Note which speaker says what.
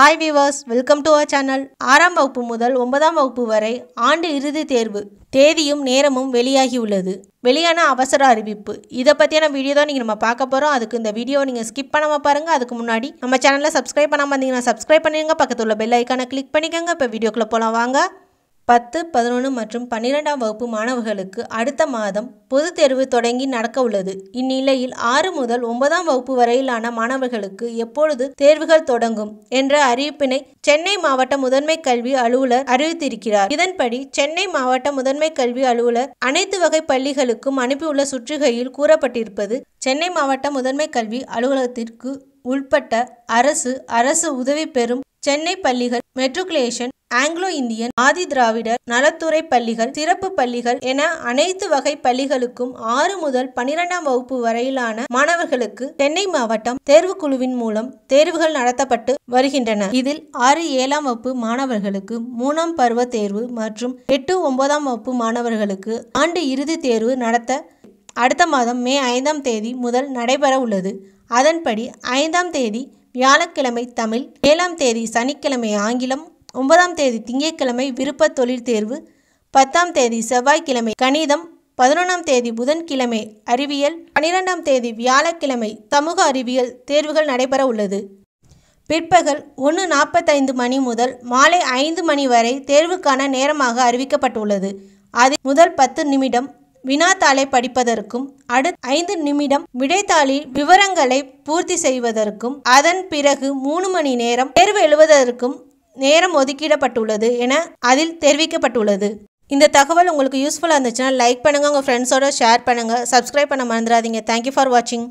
Speaker 1: hi viewers welcome to our channel ஆறாம் வகுப்பு முதல் ஒன்பதாம் வகுப்பு வரை ஆண்டு இறுதி தேர்வு தேதியும் நேரமும் வெளியாகி உள்ளது வெளியான அவசர அறிவிப்பு இதை பற்றியான வீடியோ தான் நீங்கள் நம்ம பார்க்க போகிறோம் அதுக்கு இந்த வீடியோ நீங்கள் ஸ்கிப் பண்ணாமல் பாருங்கள் அதுக்கு முன்னாடி நம்ம சேனலில் சப்ஸ்கிரைப் பண்ணாமல் இருந்தீங்கன்னா சப்ஸ்கிரைப் பண்ணிடுங்க பக்கத்தில் உள்ள பெல் ஐக்கானை கிளிக் பண்ணிக்கோங்க இப்போ வீடியோக்குள்ளே போகலாம் வாங்க பத்து பதினொன்று மற்றும் பன்னிரெண்டாம் வகுப்பு மாணவர்களுக்கு அடுத்த மாதம் பொதுத் தேர்வு தொடங்கி நடக்க உள்ளது இந்நிலையில் ஆறு முதல் ஒன்பதாம் வகுப்பு வரையிலான மாணவர்களுக்கு எப்பொழுது தேர்வுகள் தொடங்கும் என்ற அறிவிப்பினை சென்னை மாவட்ட முதன்மை கல்வி அலுவலர் அறிவித்திருக்கிறார் இதன்படி சென்னை மாவட்ட முதன்மை கல்வி அலுவலர் அனைத்து வகை பள்ளிகளுக்கும் அனுப்பியுள்ள சுற்றுகையில் கூறப்பட்டிருப்பது சென்னை மாவட்ட முதன்மை கல்வி அலுவலகத்திற்கு உள்பட்ட அரசு அரசு உதவி பெறும் சென்னை பள்ளிகள் matriculation Anglo Indian Adi Dravidar நலத்துறை பள்ளிகள் சிறப்பு பள்ளிகள் என அனைத்து வகை பள்ளிகளுக்கும் ஆறு முதல் பனிரெண்டாம் வகுப்பு வரையிலான மாணவர்களுக்கு சென்னை மாவட்டம் தேர்வுக்குழுவின் மூலம் தேர்வுகள் நடத்தப்பட்டு வருகின்றன இதில் ஆறு ஏழாம் வகுப்பு மாணவர்களுக்கு மூணாம் பருவ தேர்வு மற்றும் எட்டு ஒன்பதாம் வகுப்பு மாணவர்களுக்கு ஆண்டு இறுதி தேர்வு நடத்த அடுத்த மாதம் மே ஐந்தாம் தேதி முதல் நடைபெற உள்ளது அதன்படி ஐந்தாம் தேதி வியாழக்கிழமை தமிழ் ஏழாம் தேதி சனிக்கிழமை ஆங்கிலம் ஒன்பதாம் தேதி திங்கட்கிழமை விருப்ப தொழில் தேர்வு பத்தாம் தேதி செவ்வாய்க்கிழமை கணிதம் பதினொன்றாம் தேதி புதன்கிழமை அறிவியல் பனிரெண்டாம் தேதி வியாழக்கிழமை சமூக அறிவியல் தேர்வுகள் நடைபெற உள்ளது பிற்பகல் ஒன்று நாற்பத்தைந்து மணி முதல் மாலை ஐந்து மணி வரை தேர்வுக்கான நேரமாக அறிவிக்கப்பட்டுள்ளது அது முதல் பத்து நிமிடம் வினாத்தாளை படிப்பதற்கும் அடுத்த ஐந்து நிமிடம் விடைத்தாளில் விவரங்களை பூர்த்தி செய்வதற்கும் அதன் பிறகு மூணு மணி நேரம் தேர்வு எழுவதற்கும் நேரம் ஒதுக்கிடப்பட்டுள்ளது என அதில் தெரிவிக்கப்பட்டுள்ளது இந்த தகவல் உங்களுக்கு யூஸ்ஃபுல்லாக இருந்துச்சுன்னா லைக் பண்ணுங்கள் உங்கள் ஃப்ரெண்ட்ஸோட ஷேர் பண்ணுங்கள் சப்ஸ்கிரைப் பண்ண மறந்துடாதீங்க தேங்க்யூ ஃபார் வாட்சிங்